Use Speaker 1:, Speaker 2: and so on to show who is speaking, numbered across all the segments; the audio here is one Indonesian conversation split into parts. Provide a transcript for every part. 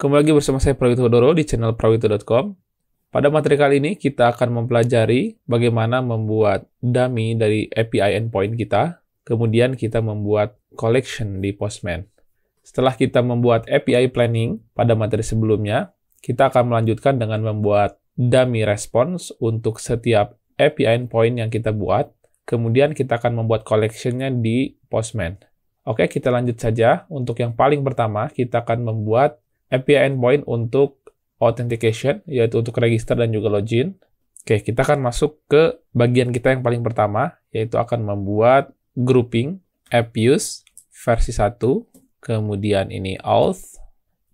Speaker 1: Kembali lagi bersama saya Prawito Hodoro di channel prawito.com. Pada materi kali ini kita akan mempelajari bagaimana membuat dummy dari API endpoint kita, kemudian kita membuat collection di Postman. Setelah kita membuat API planning pada materi sebelumnya, kita akan melanjutkan dengan membuat dummy response untuk setiap API endpoint yang kita buat, kemudian kita akan membuat collectionnya di Postman. Oke, kita lanjut saja. Untuk yang paling pertama, kita akan membuat API endpoint untuk authentication, yaitu untuk register dan juga login. Oke, kita akan masuk ke bagian kita yang paling pertama, yaitu akan membuat grouping app use versi 1, kemudian ini auth,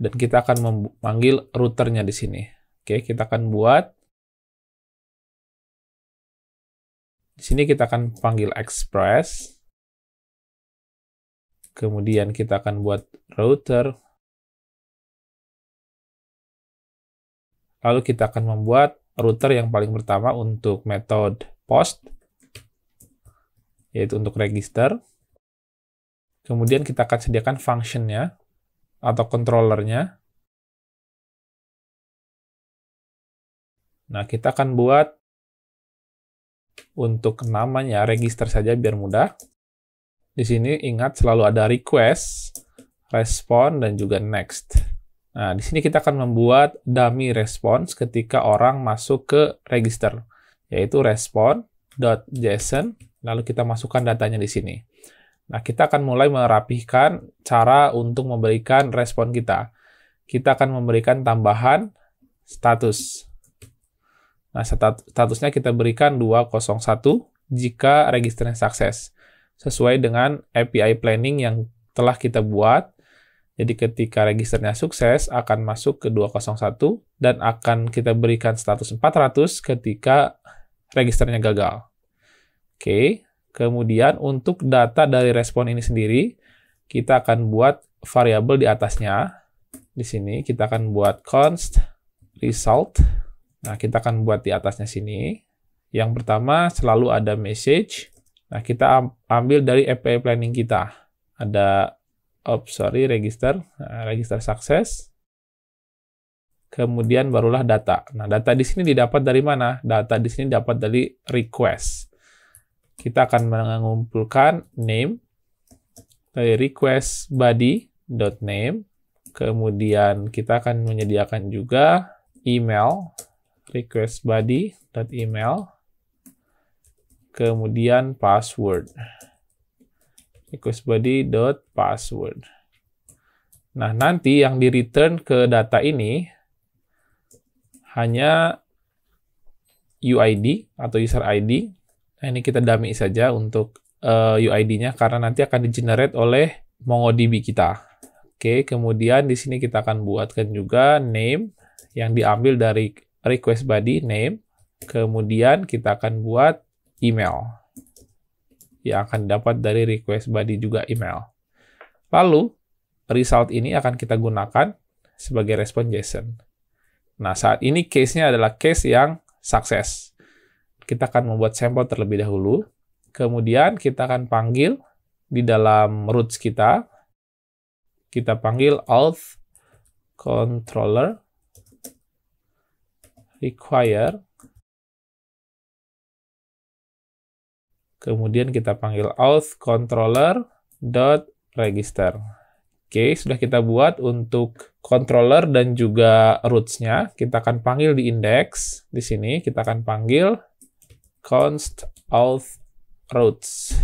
Speaker 1: dan kita akan memanggil routernya di sini. Oke, kita akan buat Di sini kita akan panggil express. Kemudian kita akan buat router Lalu kita akan membuat router yang paling pertama untuk metode post, yaitu untuk register. Kemudian kita akan sediakan functionnya atau controllernya. Nah, kita akan buat untuk namanya register saja biar mudah. Di sini ingat selalu ada request, respon, dan juga next. Nah, di sini kita akan membuat dummy response ketika orang masuk ke register, yaitu respon.json, lalu kita masukkan datanya di sini. Nah, kita akan mulai merapihkan cara untuk memberikan respon kita. Kita akan memberikan tambahan status. Nah, statusnya kita berikan 201 jika registernya sukses, sesuai dengan API planning yang telah kita buat jadi ketika registernya sukses akan masuk ke 201 dan akan kita berikan status 400 ketika registernya gagal. Oke, kemudian untuk data dari respon ini sendiri kita akan buat variabel di atasnya. Di sini kita akan buat const result. Nah, kita akan buat di atasnya sini. Yang pertama selalu ada message. Nah, kita ambil dari API planning kita. Ada oh sorry register, nah, register sukses. Kemudian barulah data. Nah, data di sini didapat dari mana? Data di sini dapat dari request. Kita akan mengumpulkan name dari request name. Kemudian kita akan menyediakan juga email request body dot email. kemudian password. Request body dot password. Nah, nanti yang di return ke data ini hanya UID atau user ID. Nah, ini kita dummy saja untuk uh, eh, UID-nya karena nanti akan di-generate oleh MongoDB kita. Oke, kemudian di sini kita akan buatkan juga name yang diambil dari request body name. Kemudian kita akan buat email yang akan dapat dari request body juga email. Lalu, result ini akan kita gunakan sebagai respon JSON. Nah, saat ini case-nya adalah case yang sukses. Kita akan membuat sampel terlebih dahulu, kemudian kita akan panggil di dalam roots kita, kita panggil auth controller require Kemudian kita panggil auth controller dot register. Oke, sudah kita buat untuk controller dan juga rootsnya. Kita akan panggil di index. Di sini kita akan panggil const auth roots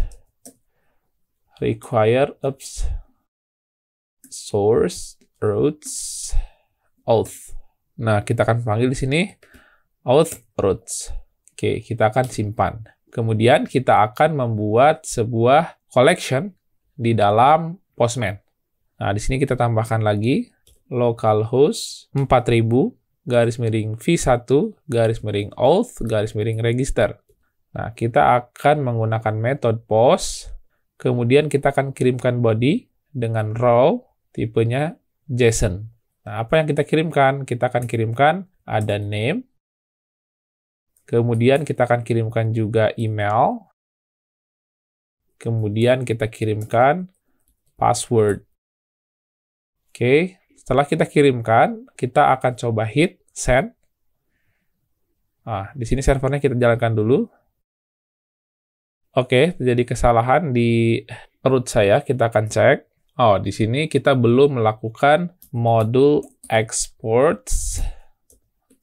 Speaker 1: require ups source roots auth. Nah, kita akan panggil di sini auth roots. Oke, kita akan simpan. Kemudian kita akan membuat sebuah collection di dalam Postman. Nah, di sini kita tambahkan lagi localhost 4000 garis miring v1 garis miring auth garis miring register. Nah, kita akan menggunakan metode post, kemudian kita akan kirimkan body dengan raw tipenya JSON. Nah, apa yang kita kirimkan? Kita akan kirimkan ada name, Kemudian kita akan kirimkan juga email. Kemudian kita kirimkan password. Oke, setelah kita kirimkan, kita akan coba hit send. Nah, di sini servernya kita jalankan dulu. Oke, terjadi kesalahan di root saya, kita akan cek. Oh, di sini kita belum melakukan modul exports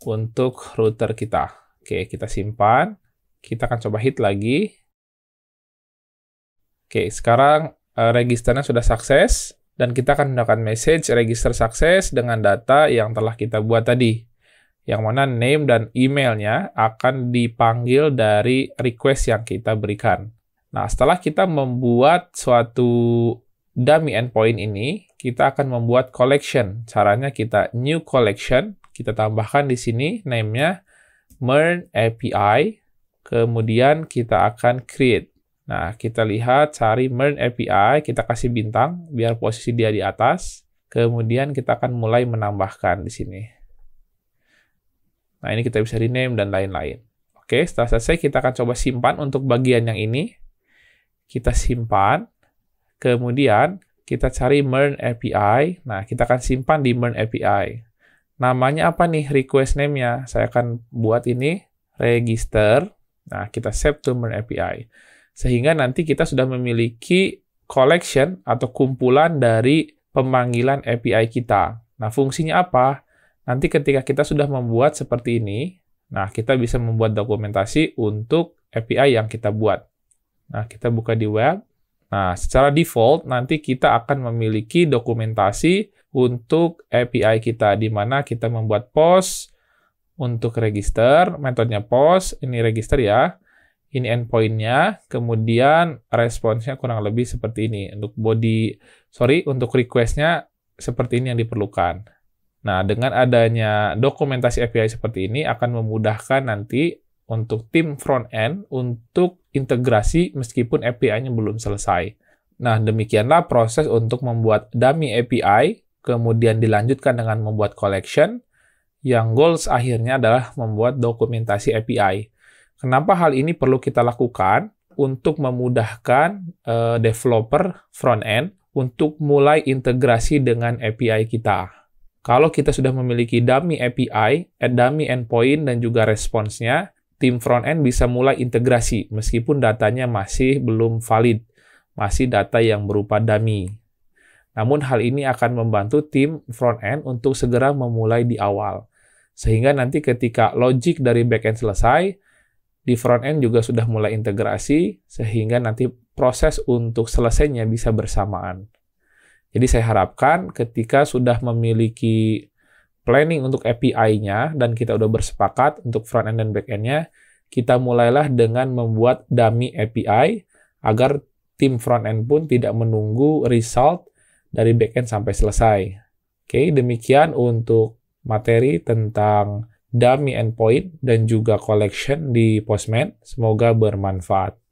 Speaker 1: untuk router kita. Oke, kita simpan. Kita akan coba hit lagi. Oke, sekarang uh, registernya sudah sukses. Dan kita akan menggunakan message register sukses dengan data yang telah kita buat tadi. Yang mana name dan emailnya akan dipanggil dari request yang kita berikan. Nah, setelah kita membuat suatu dummy endpoint ini, kita akan membuat collection. Caranya kita new collection, kita tambahkan di sini name-nya, merge API, kemudian kita akan create. Nah, kita lihat cari merge API, kita kasih bintang biar posisi dia di atas. Kemudian kita akan mulai menambahkan di sini. Nah, ini kita bisa rename dan lain-lain. Oke, setelah selesai kita akan coba simpan untuk bagian yang ini. Kita simpan. Kemudian kita cari Mern API. Nah, kita akan simpan di Mern API namanya apa nih request name-nya. Saya akan buat ini register. Nah, kita save to Merge API. Sehingga nanti kita sudah memiliki collection atau kumpulan dari pemanggilan API kita. Nah, fungsinya apa? Nanti ketika kita sudah membuat seperti ini, nah kita bisa membuat dokumentasi untuk API yang kita buat. Nah, kita buka di web. Nah, secara default nanti kita akan memiliki dokumentasi untuk API kita di mana kita membuat post untuk register, metodenya post, ini register ya. Ini endpointnya, kemudian responsnya kurang lebih seperti ini. Untuk body, sorry, untuk requestnya seperti ini yang diperlukan. Nah, dengan adanya dokumentasi API seperti ini akan memudahkan nanti untuk tim front end untuk integrasi meskipun API-nya belum selesai. Nah, demikianlah proses untuk membuat dummy API, kemudian dilanjutkan dengan membuat collection, yang goals akhirnya adalah membuat dokumentasi API. Kenapa hal ini perlu kita lakukan? Untuk memudahkan uh, developer front end untuk mulai integrasi dengan API kita. Kalau kita sudah memiliki dummy API, eh, dummy endpoint, dan juga responsnya, tim front end bisa mulai integrasi meskipun datanya masih belum valid, masih data yang berupa dummy. Namun hal ini akan membantu tim front end untuk segera memulai di awal. Sehingga nanti ketika logic dari back end selesai, di front end juga sudah mulai integrasi sehingga nanti proses untuk selesainya bisa bersamaan. Jadi saya harapkan ketika sudah memiliki planning untuk API-nya dan kita udah bersepakat untuk front end dan back end-nya, kita mulailah dengan membuat dummy API agar tim front end pun tidak menunggu result dari back end sampai selesai. Oke, demikian untuk materi tentang dummy endpoint dan juga collection di Postman. Semoga bermanfaat.